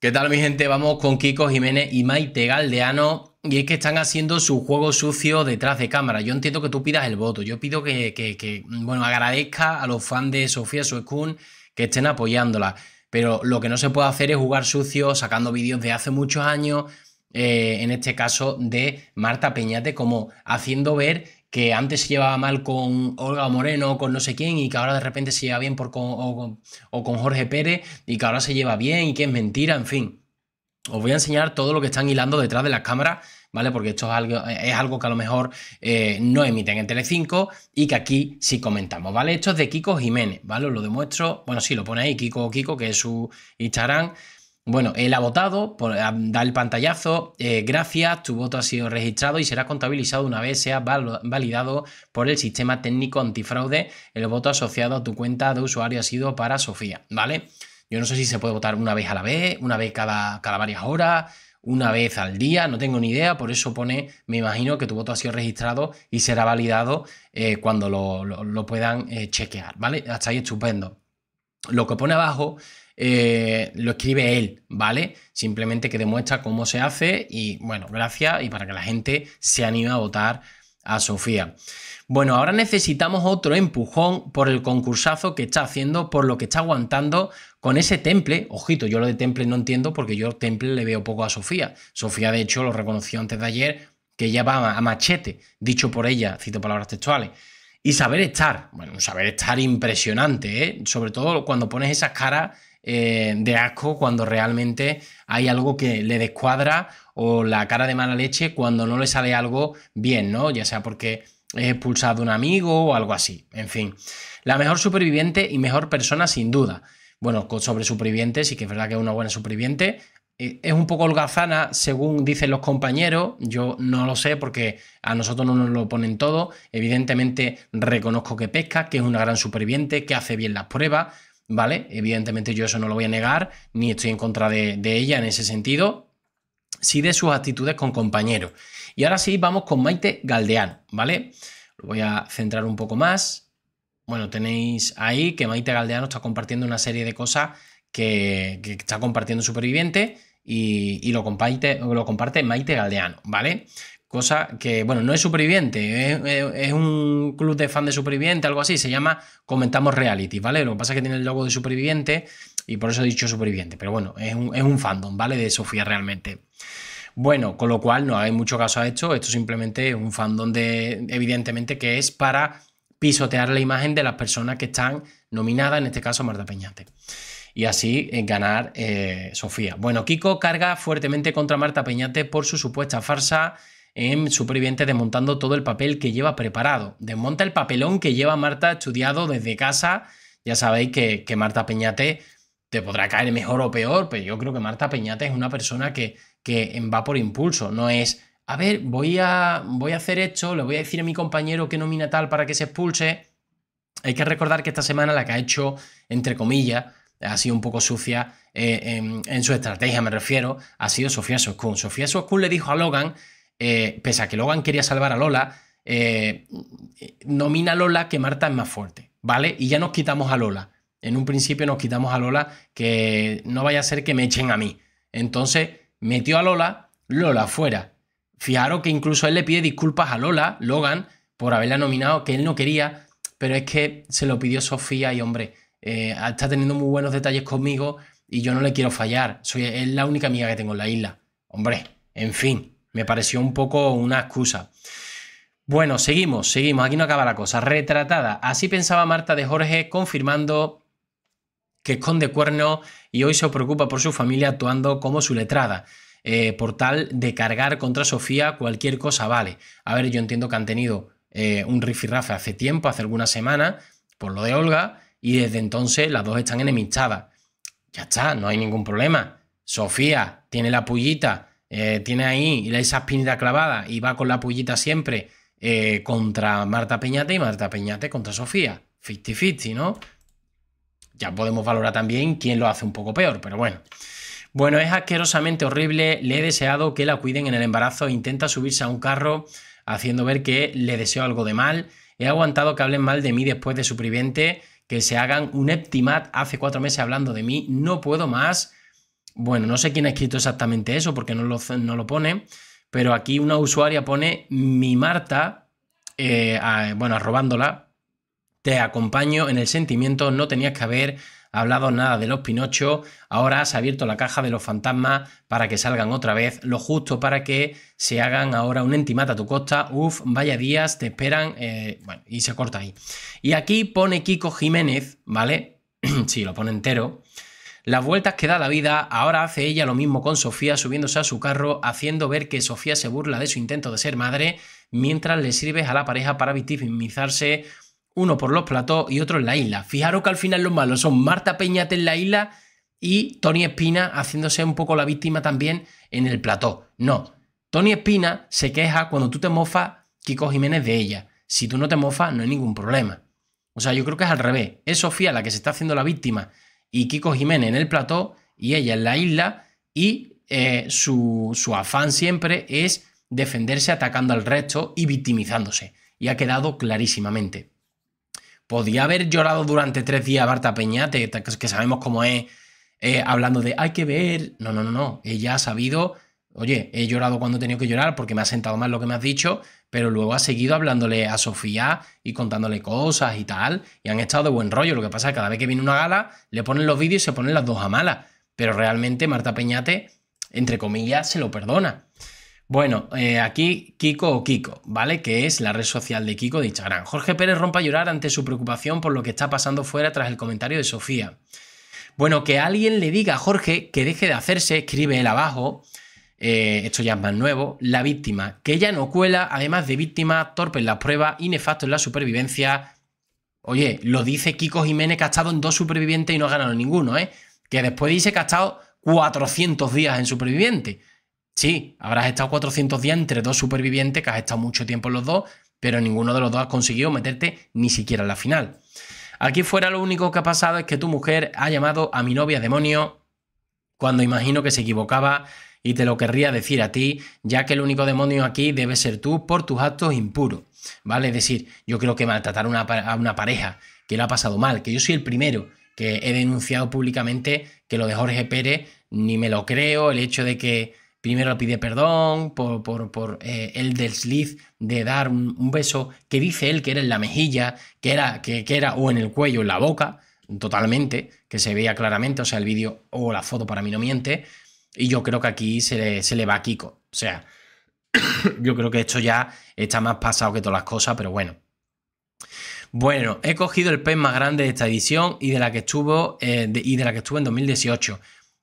¿Qué tal mi gente? Vamos con Kiko Jiménez y Maite Galdeano. Y es que están haciendo su juego sucio detrás de cámara. Yo entiendo que tú pidas el voto. Yo pido que, bueno, agradezca a los fans de Sofía Suescun que estén apoyándola. Pero lo que no se puede hacer es jugar sucio sacando vídeos de hace muchos años, eh, en este caso de Marta Peñate, como haciendo ver que antes se llevaba mal con Olga Moreno, o con no sé quién, y que ahora de repente se lleva bien por con, o, con, Jorge Pérez, y que ahora se lleva bien, y que es mentira, en fin. Os voy a enseñar todo lo que están hilando detrás de las cámaras, ¿vale? Porque esto es algo, es algo que a lo mejor eh, no emiten en Telecinco y que aquí sí comentamos, ¿vale? Esto es de Kiko Jiménez, ¿vale? Os lo demuestro, bueno, sí, lo pone ahí Kiko Kiko, que es su Instagram, bueno, él ha votado, ah, da el pantallazo, eh, gracias, tu voto ha sido registrado y será contabilizado una vez sea validado por el sistema técnico antifraude. El voto asociado a tu cuenta de usuario ha sido para Sofía, ¿vale? Yo no sé si se puede votar una vez a la vez, una vez cada, varias horas, una vez al día, no tengo ni idea, por eso pone, me imagino que tu voto ha sido registrado y será validado eh, cuando lo, puedan eh, chequear, ¿vale? Hasta ahí estupendo. Lo que pone abajo eh, lo escribe él, ¿vale? Simplemente que demuestra cómo se hace y bueno, gracias y para que la gente se anime a votar a Sofía. Bueno, ahora necesitamos otro empujón por el concursazo que está haciendo, por lo que está aguantando con ese temple. Ojito, yo lo de temple no entiendo porque yo temple le veo poco a Sofía. Sofía, de hecho, lo reconoció antes de ayer, que ella va a machete, dicho por ella, cito palabras textuales. Y saber estar, bueno, saber estar impresionante, ¿eh? sobre todo cuando pones esas caras eh, de asco cuando realmente hay algo que le descuadra o la cara de mala leche cuando no le sale algo bien, ¿no? Ya sea porque es expulsado un amigo o algo así. En fin, la mejor superviviente y mejor persona sin duda. Bueno, sobre superviviente, sí que es verdad que es una buena superviviente. Eh, es un poco holgazana, según dicen los compañeros. Yo no lo sé porque a nosotros no nos lo ponen todo. Evidentemente reconozco que pesca, que es una gran superviviente, que hace bien las pruebas, ¿vale? Evidentemente yo eso no lo voy a negar, ni estoy en contra de, ella en ese sentido, sí de sus actitudes con compañeros. Y ahora sí, vamos con Maite Galdeano, ¿vale? Lo voy a centrar un poco más. Bueno, tenéis ahí que Maite Galdeano está compartiendo una serie de cosas que, está compartiendo Superviviente y, lo, comparte, lo comparte Maite Galdeano, ¿vale? cosa que, bueno, no es superviviente, es, un club de fan de superviviente, algo así, se llama Comentamos Reality, ¿vale? Lo que pasa es que tiene el logo de superviviente y por eso he dicho superviviente, pero bueno, es un, fandom, ¿vale? De Sofía realmente. Bueno, con lo cual no hay mucho caso a esto, esto simplemente es un fandom de, evidentemente, que es para pisotear la imagen de las personas que están nominadas, en este caso Marta Peñate y así eh, ganar eh, Sofía. Bueno, Kiko carga fuertemente contra Marta Peñate por su supuesta farsa en em, Supervivientes desmontando todo el papel que lleva preparado. Desmonta el papelón que lleva Marta estudiado desde casa. Ya sabéis que, Marta Peñate te podrá caer mejor o peor, pero yo creo que Marta Peñate es una persona que, que em, va por impulso, no es, a ver, voy a, voy a hacer esto, le voy a decir a mi compañero que nomina tal para que se expulse. Hay que recordar que esta semana la que ha hecho, entre comillas, ha sido un poco sucia en, eh, em, en, su estrategia, me refiero, ha sido Sofía Soskun. Sofía Soskun le dijo a Logan eh, pese a que Logan quería salvar a Lola, eh, nomina a Lola que Marta es más fuerte, ¿vale? Y ya nos quitamos a Lola. En un principio nos quitamos a Lola, que no vaya a ser que me echen a mí. Entonces metió a Lola, Lola fuera. Fijaros que incluso él le pide disculpas a Lola, Logan, por haberla nominado, que él no quería, pero es que se lo pidió Sofía y hombre, eh, está teniendo muy buenos detalles conmigo y yo no le quiero fallar. Soy, es la única amiga que tengo en la isla. Hombre, en fin, me pareció un poco una excusa. Bueno, seguimos, seguimos, aquí no acaba la cosa. Retratada. Así pensaba Marta de Jorge, confirmando que esconde cuerno y hoy se preocupa por su familia actuando como su letrada. Eh, por tal de cargar contra Sofía cualquier cosa vale. A ver, yo entiendo que han tenido eh, un rifirrafe hace tiempo, hace algunas semanas, por lo de Olga, y desde entonces las dos están enemistadas. Ya está, no hay ningún problema. Sofía tiene la pullita eh, tiene ahí esa espinita clavada y va con la pullita siempre eh, contra Marta Peñate y Marta Peñate contra Sofía. 50-50, ¿no? Ya podemos valorar también quién lo hace un poco peor, pero bueno. Bueno, es asquerosamente horrible. Le he deseado que la cuiden en el embarazo. Intenta subirse a un carro haciendo ver que le deseo algo de mal. He aguantado que hablen mal de mí después de su priviente, que se hagan un Eptimat hace cuatro meses hablando de mí. No puedo más. Bueno, no sé quién ha escrito exactamente eso porque no lo, pone, pero aquí una usuaria pone mi Marta, eh, bueno, arrobándola, te acompaño en el sentimiento, no tenías que haber hablado nada de los Pinocho, ahora has abierto la caja de los fantasmas para que salgan otra vez, lo justo para que se hagan ahora un entimata a tu costa, uff, vaya días, te esperan, eh, y se corta ahí. Y aquí pone Kiko Jiménez, ¿vale? sí, lo pone entero. Las vueltas que da la vida, ahora hace ella lo mismo con Sofía subiéndose a su carro, haciendo ver que Sofía se burla de su intento de ser madre, mientras le sirves a la pareja para victimizarse uno por los platos y otro en la isla. Fijaros que al final los malos son Marta Peñate en la isla y Tony Espina haciéndose un poco la víctima también en el plató. No, Tony Espina se queja cuando tú te mofas Kiko Jiménez de ella. Si tú no te mofas, no hay ningún problema. O sea, yo creo que es al revés. Es Sofía la que se está haciendo la víctima y Kiko Jiménez en el plató y ella en la isla y eh, su, su afán siempre es defenderse atacando al resto y victimizándose. Y ha quedado clarísimamente. Podía haber llorado durante tres días Barta Peñate, que sabemos cómo es, eh, hablando de hay que ver. No, no, no, no. Ella ha sabido, oye, he llorado cuando he tenido que llorar porque me ha sentado mal lo que me has dicho, pero luego ha seguido hablándole a Sofía y contándole cosas y tal, y han estado de buen rollo. Lo que pasa es que cada vez que viene una gala, le ponen los vídeos y se ponen las dos a mala. Pero realmente Marta Peñate, entre comillas, se lo perdona. Bueno, eh, aquí Kiko o Kiko, ¿vale? Que es la red social de Kiko de Instagram. Jorge Pérez rompa a llorar ante su preocupación por lo que está pasando fuera tras el comentario de Sofía. Bueno, que alguien le diga a Jorge que deje de hacerse, escribe él abajo, eh, esto ya es más nuevo, la víctima, que ella no cuela, además de víctima, torpe en las pruebas y en la supervivencia. Oye, lo dice Kiko Jiménez que ha estado en dos supervivientes y no ha ganado ninguno, ¿eh? Que después dice que ha estado 400 días en superviviente. Sí, habrás estado 400 días entre dos supervivientes, que has estado mucho tiempo en los dos, pero ninguno de los dos has conseguido meterte ni siquiera en la final. Aquí fuera lo único que ha pasado es que tu mujer ha llamado a mi novia demonio cuando imagino que se equivocaba y te lo querría decir a ti, ya que el único demonio aquí debe ser tú por tus actos impuros. ¿Vale? Es decir, yo creo que maltratar a una pareja que lo ha pasado mal, que yo soy el primero que he denunciado públicamente que lo de Jorge Pérez ni me lo creo, el hecho de que primero pide perdón por, eh, el desliz de dar un, beso que dice él que era en la mejilla, que era, que, que era o en el cuello, en la boca, totalmente, que se veía claramente, o sea, el vídeo o la foto para mí no miente, y yo creo que aquí se le, va a Kiko. O sea, yo creo que esto ya está más pasado que todas las cosas, pero bueno. Bueno, he cogido el pez más grande de esta edición y de la que estuvo, eh, y de la que estuvo en 2018.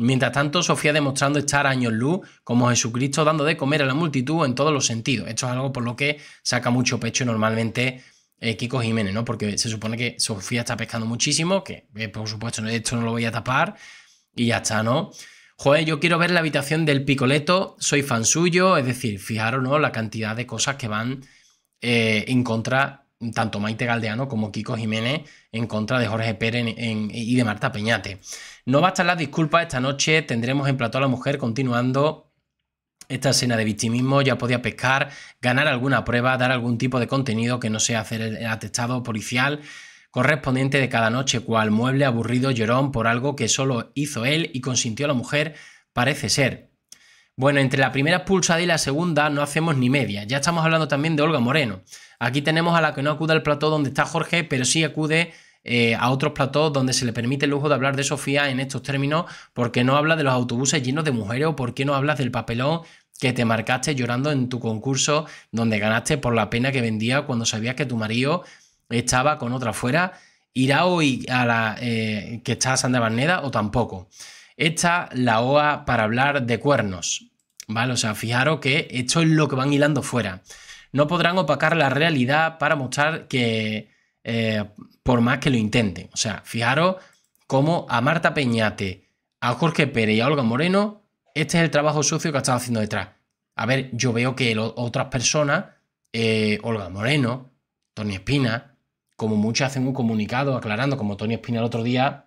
Mientras tanto, Sofía demostrando estar años luz, como Jesucristo dando de comer a la multitud en todos los sentidos. Esto es algo por lo que saca mucho pecho normalmente eh, Kiko Jiménez, ¿no? Porque se supone que Sofía está pescando muchísimo, que eh, por supuesto esto no lo voy a tapar y ya está, ¿no? joder, yo quiero ver la habitación del Picoleto, soy fan suyo, es decir, fijaros, ¿no? La cantidad de cosas que van eh, en contra, tanto Maite Galdeano como Kiko Jiménez, en contra de Jorge Pérez y de Marta Peñate. No bastan las disculpas, esta noche tendremos en plató a la mujer continuando esta escena de victimismo ya podía pescar, ganar alguna prueba, dar algún tipo de contenido que no sea hacer el atestado policial, correspondiente de cada noche, cual mueble aburrido llorón por algo que solo hizo él y consintió la mujer, parece ser. Bueno, entre la primera expulsada y la segunda no hacemos ni media. Ya estamos hablando también de Olga Moreno. Aquí tenemos a la que no acude al plató donde está Jorge, pero sí acude eh, a otros platós donde se le permite el lujo de hablar de Sofía en estos términos, porque no habla de los autobuses llenos de mujeres o por qué no hablas del papelón que te marcaste llorando en tu concurso donde ganaste por la pena que vendía cuando sabías que tu marido estaba con otra fuera, irá hoy a la eh, que está Sandra Barneda o tampoco. Esta la OA para hablar de cuernos, ¿vale? O sea, fijaros que esto es lo que van hilando fuera. No podrán opacar la realidad para mostrar que, eh, por más que lo intenten. O sea, fijaros cómo a Marta Peñate, a Jorge Pérez y a Olga Moreno, este es el trabajo sucio que ha estado haciendo detrás. A ver, yo veo que otras personas, eh, Olga Moreno, Tony Espina, como muchos hacen un comunicado aclarando, como Tony Espina el otro día,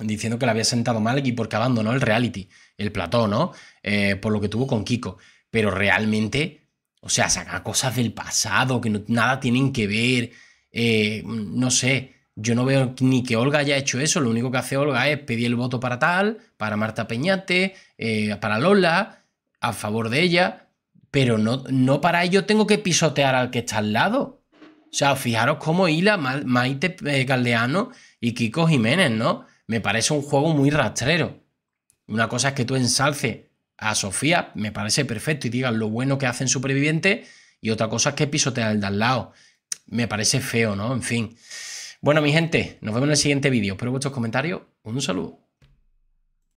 diciendo que le había sentado mal y porque abandonó el reality, el plató, ¿no? Eh, por lo que tuvo con Kiko. Pero realmente, o sea, saca cosas del pasado que nada tienen que ver, eh, no sé. Yo no veo ni que Olga haya hecho eso. Lo único que hace Olga es pedir el voto para tal, para Marta Peñate, eh, para Lola, a favor de ella. Pero no, no para ello tengo que pisotear al que está al lado. O sea, fijaros cómo hila Maite Galdeano eh, y Kiko Jiménez, ¿no? Me parece un juego muy rastrero. Una cosa es que tú ensalces a Sofía, me parece perfecto, y digas lo bueno que hacen supervivientes, y otra cosa es que pisotea el de al lado. Me parece feo, ¿no? En fin. Bueno, mi gente, nos vemos en el siguiente vídeo. Espero vuestros comentarios. Un saludo.